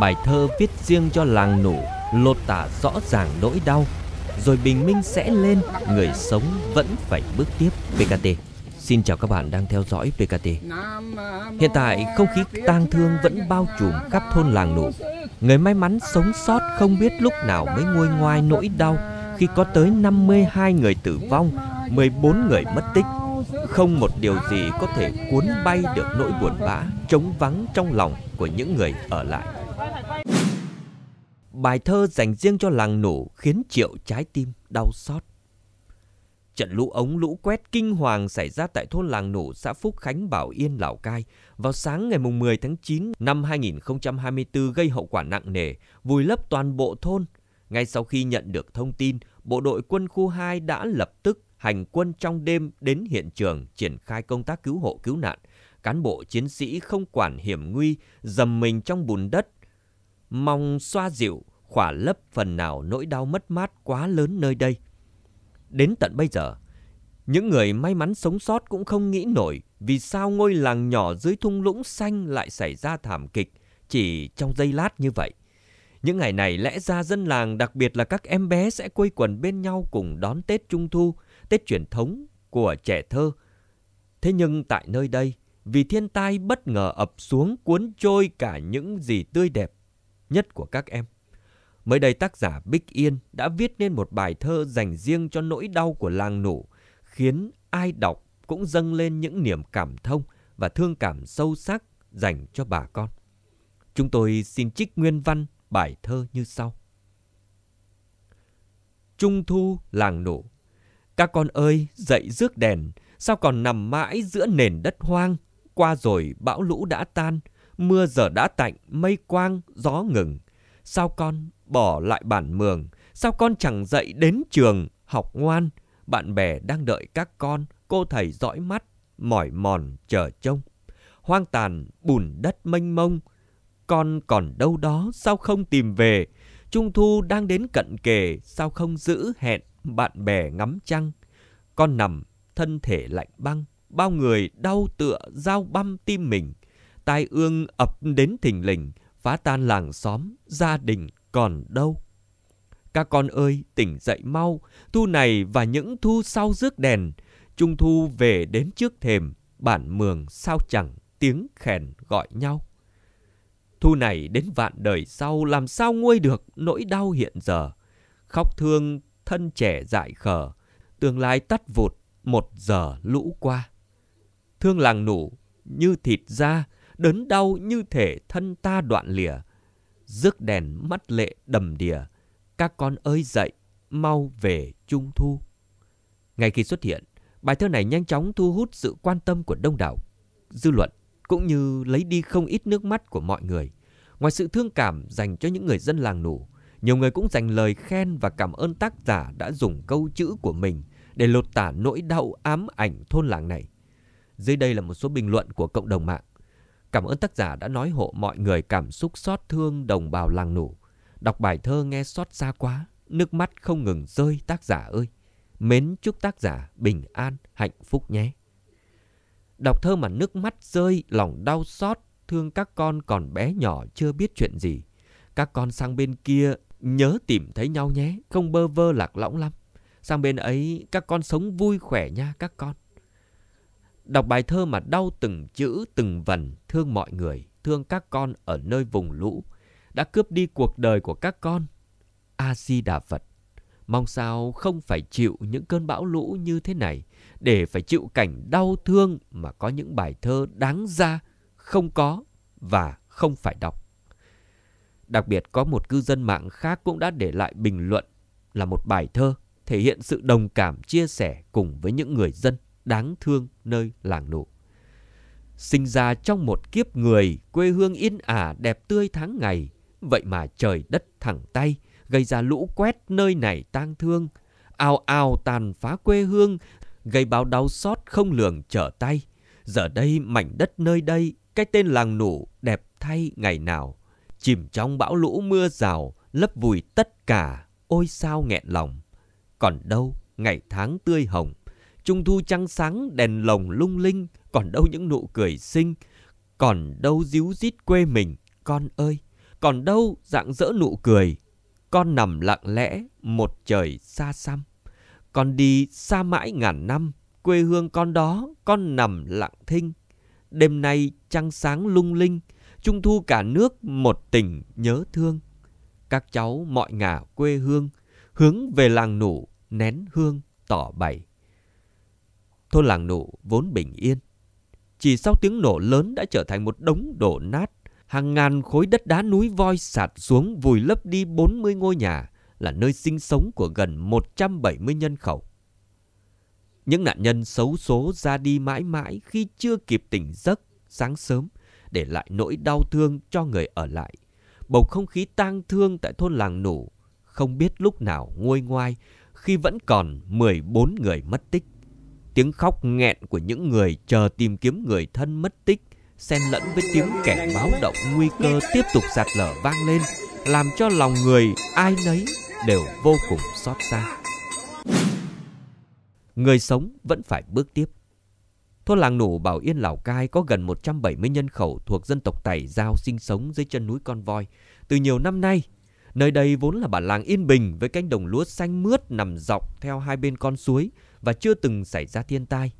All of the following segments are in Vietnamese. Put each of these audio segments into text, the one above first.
Bài thơ viết riêng cho làng nủ lột tả rõ ràng nỗi đau rồi bình minh sẽ lên người sống vẫn phải bước tiếp PKT Xin chào các bạn đang theo dõi PKT Hiện tại không khí tang thương vẫn bao trùm khắp thôn làng nụ Người may mắn sống sót không biết lúc nào mới nguôi ngoai nỗi đau Khi có tới 52 người tử vong, 14 người mất tích Không một điều gì có thể cuốn bay được nỗi buồn bã, trống vắng trong lòng của những người ở lại Bài thơ dành riêng cho làng nổ khiến triệu trái tim đau xót. Trận lũ ống lũ quét kinh hoàng xảy ra tại thôn làng nổ xã Phúc Khánh Bảo Yên Lào Cai vào sáng ngày 10 tháng 9 năm 2024 gây hậu quả nặng nề, vùi lấp toàn bộ thôn. Ngay sau khi nhận được thông tin, bộ đội quân khu 2 đã lập tức hành quân trong đêm đến hiện trường triển khai công tác cứu hộ cứu nạn. Cán bộ chiến sĩ không quản hiểm nguy, dầm mình trong bùn đất, mong xoa dịu, khỏa lấp phần nào nỗi đau mất mát quá lớn nơi đây. Đến tận bây giờ, những người may mắn sống sót cũng không nghĩ nổi vì sao ngôi làng nhỏ dưới thung lũng xanh lại xảy ra thảm kịch chỉ trong giây lát như vậy. Những ngày này lẽ ra dân làng, đặc biệt là các em bé sẽ quây quần bên nhau cùng đón Tết Trung Thu, Tết truyền thống của trẻ thơ. Thế nhưng tại nơi đây, vì thiên tai bất ngờ ập xuống cuốn trôi cả những gì tươi đẹp nhất của các em. Mới đây tác giả Bích Yên đã viết nên một bài thơ dành riêng cho nỗi đau của làng nụ, khiến ai đọc cũng dâng lên những niềm cảm thông và thương cảm sâu sắc dành cho bà con. Chúng tôi xin trích nguyên văn bài thơ như sau. Trung thu làng nụ Các con ơi, dậy rước đèn, sao còn nằm mãi giữa nền đất hoang, qua rồi bão lũ đã tan, mưa giờ đã tạnh, mây quang, gió ngừng. Sao con bỏ lại bản mường? Sao con chẳng dậy đến trường, học ngoan? Bạn bè đang đợi các con, cô thầy dõi mắt, mỏi mòn, chờ trông. Hoang tàn, bùn đất mênh mông. Con còn đâu đó, sao không tìm về? Trung thu đang đến cận kề, sao không giữ hẹn bạn bè ngắm trăng? Con nằm, thân thể lạnh băng, bao người đau tựa dao băm tim mình tai ương ập đến thình lình, phá tan làng xóm, gia đình còn đâu. Các con ơi, tỉnh dậy mau, thu này và những thu sau rước đèn, trung thu về đến trước thềm, bản mường sao chẳng tiếng khèn gọi nhau. Thu này đến vạn đời sau làm sao nguôi được nỗi đau hiện giờ. Khóc thương thân trẻ dại khờ, tương lai tắt vụt một giờ lũ qua. Thương làng nụ như thịt da, đớn đau như thể thân ta đoạn lìa. Rước đèn mắt lệ đầm đìa, các con ơi dậy, mau về trung thu. Ngay khi xuất hiện, bài thơ này nhanh chóng thu hút sự quan tâm của đông đảo dư luận cũng như lấy đi không ít nước mắt của mọi người. Ngoài sự thương cảm dành cho những người dân làng nủ, nhiều người cũng dành lời khen và cảm ơn tác giả đã dùng câu chữ của mình để lột tả nỗi đau ám ảnh thôn làng này. Dưới đây là một số bình luận của cộng đồng mạng. Cảm ơn tác giả đã nói hộ mọi người cảm xúc xót thương đồng bào làng nủ. Đọc bài thơ nghe xót xa quá, nước mắt không ngừng rơi tác giả ơi. Mến chúc tác giả bình an, hạnh phúc nhé. Đọc thơ mà nước mắt rơi, lòng đau xót, thương các con còn bé nhỏ chưa biết chuyện gì. Các con sang bên kia nhớ tìm thấy nhau nhé, không bơ vơ lạc lõng lắm. Sang bên ấy các con sống vui khỏe nha các con. Đọc bài thơ mà đau từng chữ từng vần, thương mọi người, thương các con ở nơi vùng lũ, đã cướp đi cuộc đời của các con. A-di-đà Phật, mong sao không phải chịu những cơn bão lũ như thế này, để phải chịu cảnh đau thương mà có những bài thơ đáng ra không có và không phải đọc. Đặc biệt có một cư dân mạng khác cũng đã để lại bình luận là một bài thơ thể hiện sự đồng cảm chia sẻ cùng với những người dân đáng thương nơi làng nụ. Sinh ra trong một kiếp người, quê hương yên ả đẹp tươi tháng ngày, vậy mà trời đất thẳng tay, gây ra lũ quét nơi này tang thương, ao ao tàn phá quê hương, gây báo đau xót không lường trở tay. Giờ đây mảnh đất nơi đây, cái tên làng nụ đẹp thay ngày nào, chìm trong bão lũ mưa rào, lấp vùi tất cả, ôi sao nghẹn lòng. Còn đâu, ngày tháng tươi hồng, Trung thu trăng sáng, đèn lồng lung linh, còn đâu những nụ cười xinh, còn đâu díu dít quê mình, con ơi, còn đâu dạng dỡ nụ cười. Con nằm lặng lẽ, một trời xa xăm. Con đi xa mãi ngàn năm, quê hương con đó, con nằm lặng thinh. Đêm nay trăng sáng lung linh, trung thu cả nước một tình nhớ thương. Các cháu mọi ngả quê hương, hướng về làng nụ, nén hương, tỏ bày. Thôn làng nụ vốn bình yên. Chỉ sau tiếng nổ lớn đã trở thành một đống đổ nát. Hàng ngàn khối đất đá núi voi sạt xuống vùi lấp đi 40 ngôi nhà là nơi sinh sống của gần 170 nhân khẩu. Những nạn nhân xấu số ra đi mãi mãi khi chưa kịp tỉnh giấc sáng sớm để lại nỗi đau thương cho người ở lại. Bầu không khí tang thương tại thôn làng nủ không biết lúc nào nguôi ngoai khi vẫn còn 14 người mất tích. Tiếng khóc nghẹn của những người chờ tìm kiếm người thân mất tích xen lẫn với tiếng cảnh báo động nguy cơ tiếp tục sạt lở vang lên, làm cho lòng người ai nấy đều vô cùng xót xa. Người sống vẫn phải bước tiếp. Thôn làng Nủ Bảo Yên Lào Cai có gần 170 nhân khẩu thuộc dân tộc Tày Giao sinh sống dưới chân núi Con Voi. Từ nhiều năm nay, Nơi đây vốn là bản làng yên bình với cánh đồng lúa xanh mướt nằm dọc theo hai bên con suối và chưa từng xảy ra thiên tai.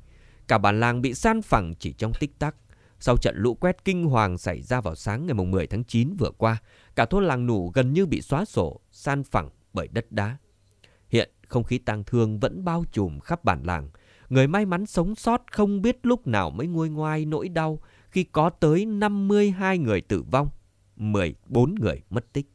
Cả bản làng bị san phẳng chỉ trong tích tắc. Sau trận lũ quét kinh hoàng xảy ra vào sáng ngày 10 tháng 9 vừa qua, cả thôn làng nủ gần như bị xóa sổ, san phẳng bởi đất đá. Hiện không khí tang thương vẫn bao trùm khắp bản làng. Người may mắn sống sót không biết lúc nào mới nguôi ngoai nỗi đau khi có tới 52 người tử vong, 14 người mất tích.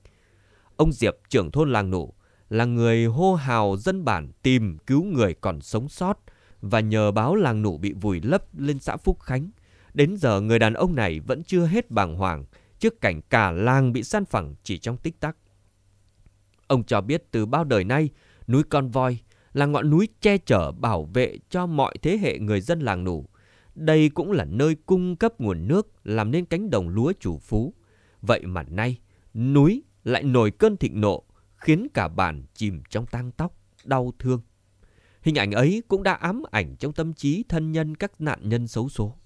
Ông Diệp trưởng thôn làng nụ là người hô hào dân bản tìm cứu người còn sống sót và nhờ báo làng nụ bị vùi lấp lên xã Phúc Khánh. Đến giờ người đàn ông này vẫn chưa hết bàng hoàng trước cảnh cả làng bị san phẳng chỉ trong tích tắc. Ông cho biết từ bao đời nay, núi Con Voi là ngọn núi che chở bảo vệ cho mọi thế hệ người dân làng nụ. Đây cũng là nơi cung cấp nguồn nước làm nên cánh đồng lúa chủ phú. Vậy mà nay, núi lại nổi cơn thịnh nộ, khiến cả bản chìm trong tang tóc, đau thương. Hình ảnh ấy cũng đã ám ảnh trong tâm trí thân nhân các nạn nhân xấu số.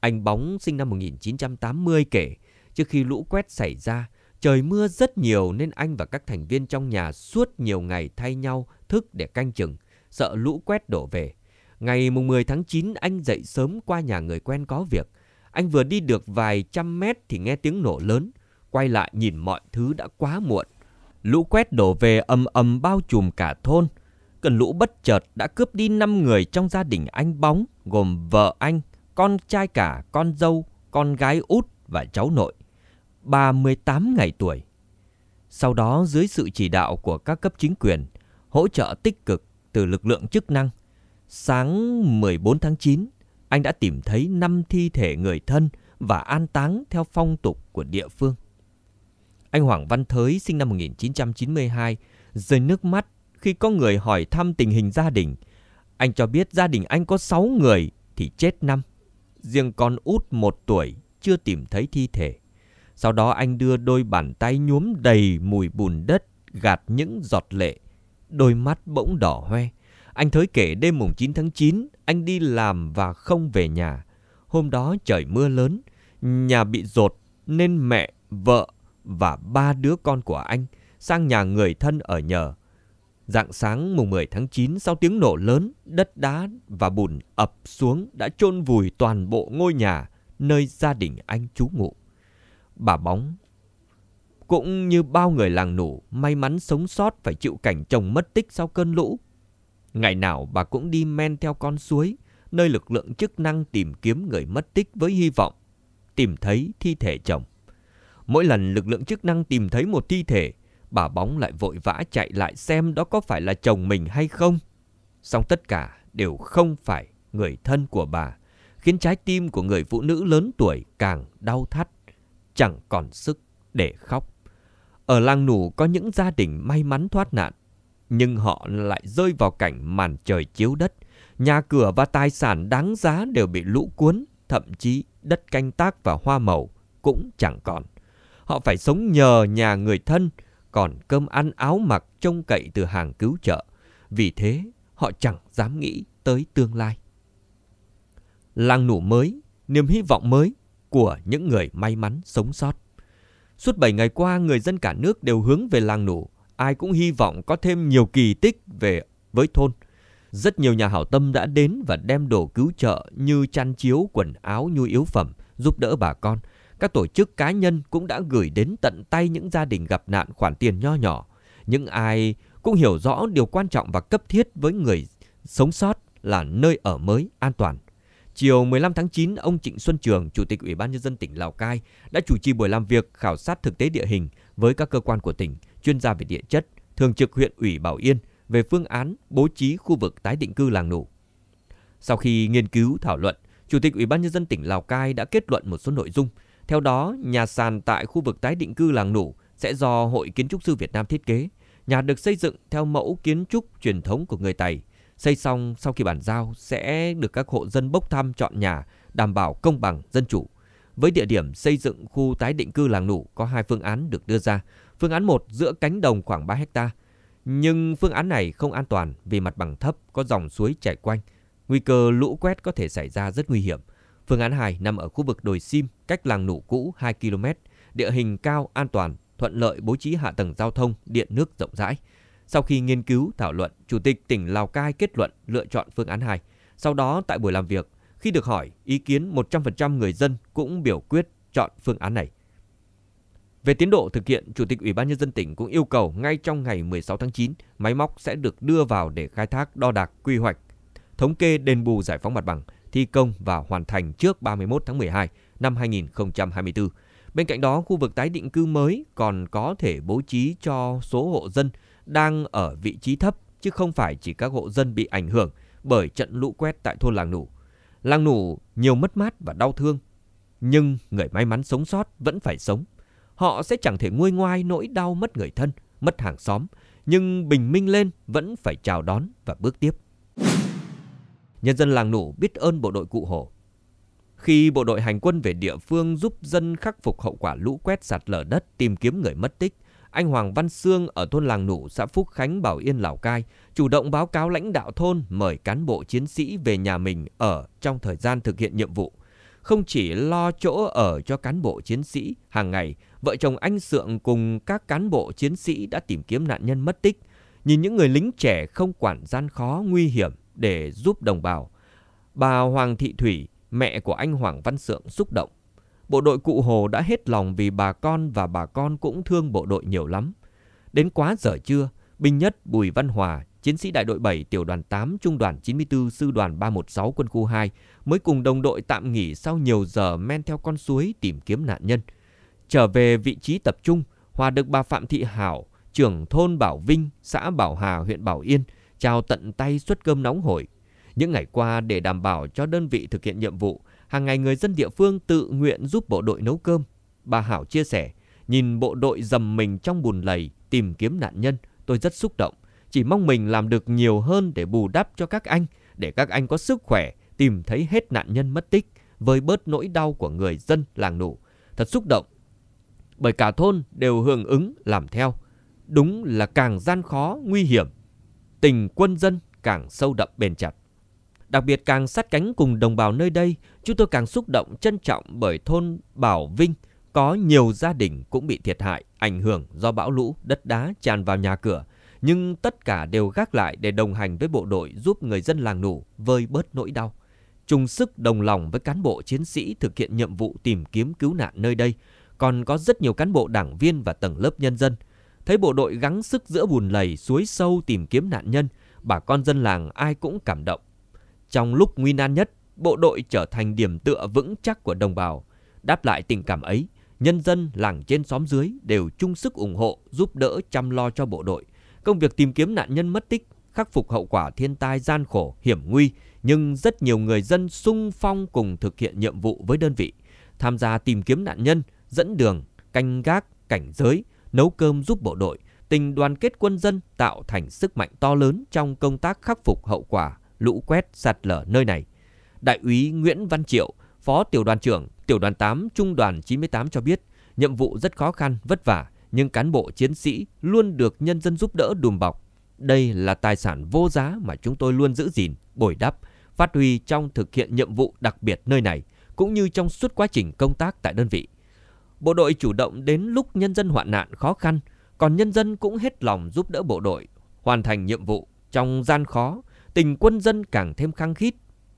Anh Bóng sinh năm 1980 kể, trước khi lũ quét xảy ra, trời mưa rất nhiều nên anh và các thành viên trong nhà suốt nhiều ngày thay nhau thức để canh chừng, sợ lũ quét đổ về. Ngày 10 tháng 9 anh dậy sớm qua nhà người quen có việc. Anh vừa đi được vài trăm mét thì nghe tiếng nổ lớn quay lại nhìn mọi thứ đã quá muộn. Lũ quét đổ về ầm ầm bao trùm cả thôn. Cơn lũ bất chợt đã cướp đi 5 người trong gia đình anh Bóng, gồm vợ anh, con trai cả, con dâu, con gái út và cháu nội. 38 ngày tuổi. Sau đó dưới sự chỉ đạo của các cấp chính quyền, hỗ trợ tích cực từ lực lượng chức năng, sáng 14 tháng 9, anh đã tìm thấy 5 thi thể người thân và an táng theo phong tục của địa phương. Anh Hoàng Văn Thới sinh năm 1992 rơi nước mắt khi có người hỏi thăm tình hình gia đình. Anh cho biết gia đình anh có 6 người thì chết năm. Riêng con út 1 tuổi chưa tìm thấy thi thể. Sau đó anh đưa đôi bàn tay nhuốm đầy mùi bùn đất gạt những giọt lệ. Đôi mắt bỗng đỏ hoe. Anh thới kể đêm mùng 9 tháng 9 anh đi làm và không về nhà. Hôm đó trời mưa lớn, nhà bị rột nên mẹ, vợ và ba đứa con của anh sang nhà người thân ở nhờ. Dạng sáng mùng 10 tháng 9 sau tiếng nổ lớn, đất đá và bùn ập xuống đã chôn vùi toàn bộ ngôi nhà nơi gia đình anh trú ngụ. Bà Bóng cũng như bao người làng nủ may mắn sống sót phải chịu cảnh chồng mất tích sau cơn lũ. Ngày nào bà cũng đi men theo con suối, nơi lực lượng chức năng tìm kiếm người mất tích với hy vọng tìm thấy thi thể chồng. Mỗi lần lực lượng chức năng tìm thấy một thi thể, bà bóng lại vội vã chạy lại xem đó có phải là chồng mình hay không. Song tất cả đều không phải người thân của bà, khiến trái tim của người phụ nữ lớn tuổi càng đau thắt, chẳng còn sức để khóc. Ở làng nủ có những gia đình may mắn thoát nạn, nhưng họ lại rơi vào cảnh màn trời chiếu đất, nhà cửa và tài sản đáng giá đều bị lũ cuốn, thậm chí đất canh tác và hoa màu cũng chẳng còn. Họ phải sống nhờ nhà người thân, còn cơm ăn áo mặc trông cậy từ hàng cứu trợ. Vì thế, họ chẳng dám nghĩ tới tương lai. Làng nụ mới, niềm hy vọng mới của những người may mắn sống sót. Suốt 7 ngày qua, người dân cả nước đều hướng về làng nụ. Ai cũng hy vọng có thêm nhiều kỳ tích về với thôn. Rất nhiều nhà hảo tâm đã đến và đem đồ cứu trợ như chăn chiếu, quần áo, nhu yếu phẩm giúp đỡ bà con. Các tổ chức cá nhân cũng đã gửi đến tận tay những gia đình gặp nạn khoản tiền nho nhỏ. Những ai cũng hiểu rõ điều quan trọng và cấp thiết với người sống sót là nơi ở mới an toàn. Chiều 15 tháng 9, ông Trịnh Xuân Trường, Chủ tịch Ủy ban Nhân dân tỉnh Lào Cai đã chủ trì buổi làm việc khảo sát thực tế địa hình với các cơ quan của tỉnh, chuyên gia về địa chất, thường trực huyện ủy Bảo Yên về phương án bố trí khu vực tái định cư làng nổ. Sau khi nghiên cứu thảo luận, Chủ tịch Ủy ban Nhân dân tỉnh Lào Cai đã kết luận một số nội dung theo đó, nhà sàn tại khu vực tái định cư làng Nủ sẽ do Hội Kiến trúc sư Việt Nam thiết kế. Nhà được xây dựng theo mẫu kiến trúc truyền thống của người Tày. Xây xong sau khi bàn giao sẽ được các hộ dân bốc thăm chọn nhà, đảm bảo công bằng, dân chủ. Với địa điểm xây dựng khu tái định cư làng Nủ có hai phương án được đưa ra. Phương án 1 giữa cánh đồng khoảng 3 hecta Nhưng phương án này không an toàn vì mặt bằng thấp, có dòng suối chảy quanh. Nguy cơ lũ quét có thể xảy ra rất nguy hiểm. Phương án 2 nằm ở khu vực đồi Sim, cách làng Nụ Cũ 2 km, địa hình cao, an toàn, thuận lợi bố trí hạ tầng giao thông, điện nước rộng rãi. Sau khi nghiên cứu, thảo luận, Chủ tịch tỉnh Lào Cai kết luận lựa chọn phương án 2. Sau đó tại buổi làm việc, khi được hỏi, ý kiến 100% người dân cũng biểu quyết chọn phương án này. Về tiến độ thực hiện, Chủ tịch Ủy ban Nhân dân tỉnh cũng yêu cầu ngay trong ngày 16 tháng 9, máy móc sẽ được đưa vào để khai thác đo đạc quy hoạch, thống kê đền bù giải phóng mặt bằng, thi công và hoàn thành trước 31 tháng 12 năm 2024. Bên cạnh đó, khu vực tái định cư mới còn có thể bố trí cho số hộ dân đang ở vị trí thấp chứ không phải chỉ các hộ dân bị ảnh hưởng bởi trận lũ quét tại thôn Làng Nủ. Làng Nủ nhiều mất mát và đau thương, nhưng người may mắn sống sót vẫn phải sống. Họ sẽ chẳng thể nguôi ngoai nỗi đau mất người thân, mất hàng xóm, nhưng bình minh lên vẫn phải chào đón và bước tiếp nhân dân làng nụ biết ơn bộ đội cụ Hồ. Khi bộ đội hành quân về địa phương giúp dân khắc phục hậu quả lũ quét sạt lở đất tìm kiếm người mất tích, anh Hoàng Văn Sương ở thôn làng nụ xã Phúc Khánh Bảo Yên Lào Cai chủ động báo cáo lãnh đạo thôn mời cán bộ chiến sĩ về nhà mình ở trong thời gian thực hiện nhiệm vụ. Không chỉ lo chỗ ở cho cán bộ chiến sĩ, hàng ngày vợ chồng anh Sượng cùng các cán bộ chiến sĩ đã tìm kiếm nạn nhân mất tích. Nhìn những người lính trẻ không quản gian khó, nguy hiểm, để giúp đồng bào. Bà Hoàng Thị Thủy, mẹ của anh Hoàng Văn Sượng xúc động. Bộ đội Cụ Hồ đã hết lòng vì bà con và bà con cũng thương bộ đội nhiều lắm. Đến quá giờ trưa, binh nhất Bùi Văn Hòa, chiến sĩ đại đội 7 tiểu đoàn 8 trung đoàn 94 sư đoàn 316 quân khu 2 mới cùng đồng đội tạm nghỉ sau nhiều giờ men theo con suối tìm kiếm nạn nhân. Trở về vị trí tập trung, Hòa được bà Phạm Thị Hảo, trưởng thôn Bảo Vinh, xã Bảo Hà, huyện Bảo Yên, trao tận tay suất cơm nóng hổi. Những ngày qua để đảm bảo cho đơn vị thực hiện nhiệm vụ, hàng ngày người dân địa phương tự nguyện giúp bộ đội nấu cơm. Bà Hảo chia sẻ, nhìn bộ đội dầm mình trong bùn lầy tìm kiếm nạn nhân, tôi rất xúc động. Chỉ mong mình làm được nhiều hơn để bù đắp cho các anh, để các anh có sức khỏe, tìm thấy hết nạn nhân mất tích, với bớt nỗi đau của người dân làng nụ. Thật xúc động, bởi cả thôn đều hưởng ứng làm theo. Đúng là càng gian khó, nguy hiểm tình quân dân càng sâu đậm bền chặt. Đặc biệt càng sát cánh cùng đồng bào nơi đây, chúng tôi càng xúc động trân trọng bởi thôn Bảo Vinh có nhiều gia đình cũng bị thiệt hại, ảnh hưởng do bão lũ, đất đá tràn vào nhà cửa. Nhưng tất cả đều gác lại để đồng hành với bộ đội giúp người dân làng nủ vơi bớt nỗi đau. Chung sức đồng lòng với cán bộ chiến sĩ thực hiện nhiệm vụ tìm kiếm cứu nạn nơi đây. Còn có rất nhiều cán bộ đảng viên và tầng lớp nhân dân – Thấy bộ đội gắng sức giữa bùn lầy suối sâu tìm kiếm nạn nhân, bà con dân làng ai cũng cảm động. Trong lúc nguy nan nhất, bộ đội trở thành điểm tựa vững chắc của đồng bào. Đáp lại tình cảm ấy, nhân dân làng trên xóm dưới đều chung sức ủng hộ, giúp đỡ chăm lo cho bộ đội. Công việc tìm kiếm nạn nhân mất tích, khắc phục hậu quả thiên tai gian khổ, hiểm nguy, nhưng rất nhiều người dân sung phong cùng thực hiện nhiệm vụ với đơn vị, tham gia tìm kiếm nạn nhân, dẫn đường, canh gác, cảnh giới, nấu cơm giúp bộ đội, tình đoàn kết quân dân tạo thành sức mạnh to lớn trong công tác khắc phục hậu quả lũ quét sạt lở nơi này. Đại úy Nguyễn Văn Triệu, Phó Tiểu đoàn trưởng, Tiểu đoàn 8, Trung đoàn 98 cho biết, nhiệm vụ rất khó khăn, vất vả, nhưng cán bộ chiến sĩ luôn được nhân dân giúp đỡ đùm bọc. Đây là tài sản vô giá mà chúng tôi luôn giữ gìn, bồi đắp, phát huy trong thực hiện nhiệm vụ đặc biệt nơi này, cũng như trong suốt quá trình công tác tại đơn vị. Bộ đội chủ động đến lúc nhân dân hoạn nạn khó khăn, còn nhân dân cũng hết lòng giúp đỡ bộ đội hoàn thành nhiệm vụ trong gian khó, tình quân dân càng thêm khăng khít.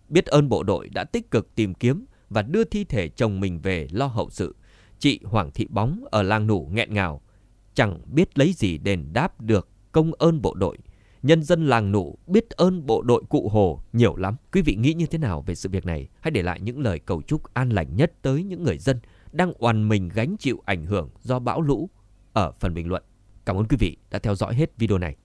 Biết ơn bộ đội đã tích cực tìm kiếm và đưa thi thể chồng mình về lo hậu sự. Chị Hoàng Thị Bóng ở làng nủ nghẹn ngào, chẳng biết lấy gì đền đáp được công ơn bộ đội. Nhân dân làng nụ biết ơn bộ đội cụ Hồ nhiều lắm. Quý vị nghĩ như thế nào về sự việc này? Hãy để lại những lời cầu chúc an lành nhất tới những người dân đang oằn mình gánh chịu ảnh hưởng do bão lũ ở phần bình luận. Cảm ơn quý vị đã theo dõi hết video này.